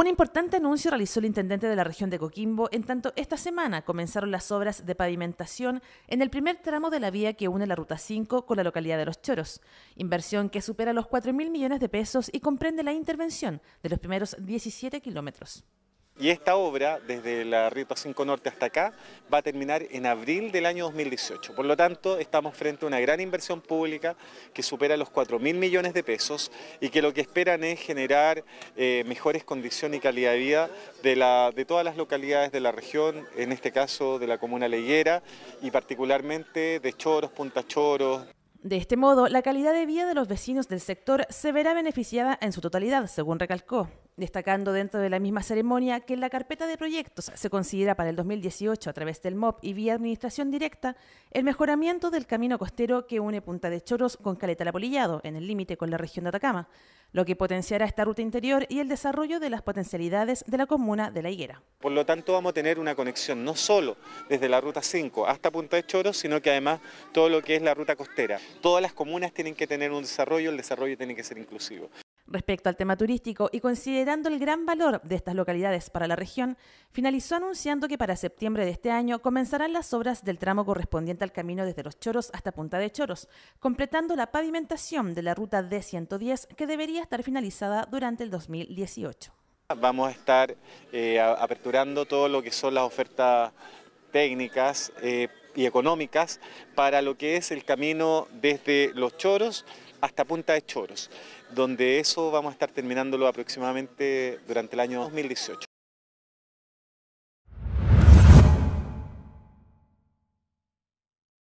Un importante anuncio realizó el intendente de la región de Coquimbo, en tanto esta semana comenzaron las obras de pavimentación en el primer tramo de la vía que une la Ruta 5 con la localidad de Los Choros, inversión que supera los 4.000 millones de pesos y comprende la intervención de los primeros 17 kilómetros. Y esta obra, desde la Ruta 5 Norte hasta acá, va a terminar en abril del año 2018. Por lo tanto, estamos frente a una gran inversión pública que supera los 4.000 millones de pesos y que lo que esperan es generar eh, mejores condiciones y calidad de vida de, de todas las localidades de la región, en este caso de la comuna Leguera y particularmente de Choros, Punta Choros. De este modo, la calidad de vida de los vecinos del sector se verá beneficiada en su totalidad, según recalcó destacando dentro de la misma ceremonia que en la carpeta de proyectos se considera para el 2018 a través del MOP y vía administración directa el mejoramiento del camino costero que une Punta de Choros con Caleta Lapolillado, en el límite con la región de Atacama, lo que potenciará esta ruta interior y el desarrollo de las potencialidades de la comuna de La Higuera. Por lo tanto, vamos a tener una conexión no solo desde la ruta 5 hasta Punta de Choros, sino que además todo lo que es la ruta costera. Todas las comunas tienen que tener un desarrollo, el desarrollo tiene que ser inclusivo. Respecto al tema turístico y considerando el gran valor de estas localidades para la región, finalizó anunciando que para septiembre de este año comenzarán las obras del tramo correspondiente al camino desde Los Choros hasta Punta de Choros, completando la pavimentación de la ruta D110 que debería estar finalizada durante el 2018. Vamos a estar eh, aperturando todo lo que son las ofertas técnicas eh, y económicas para lo que es el camino desde Los Choros hasta Punta de Choros, donde eso vamos a estar terminándolo aproximadamente durante el año 2018.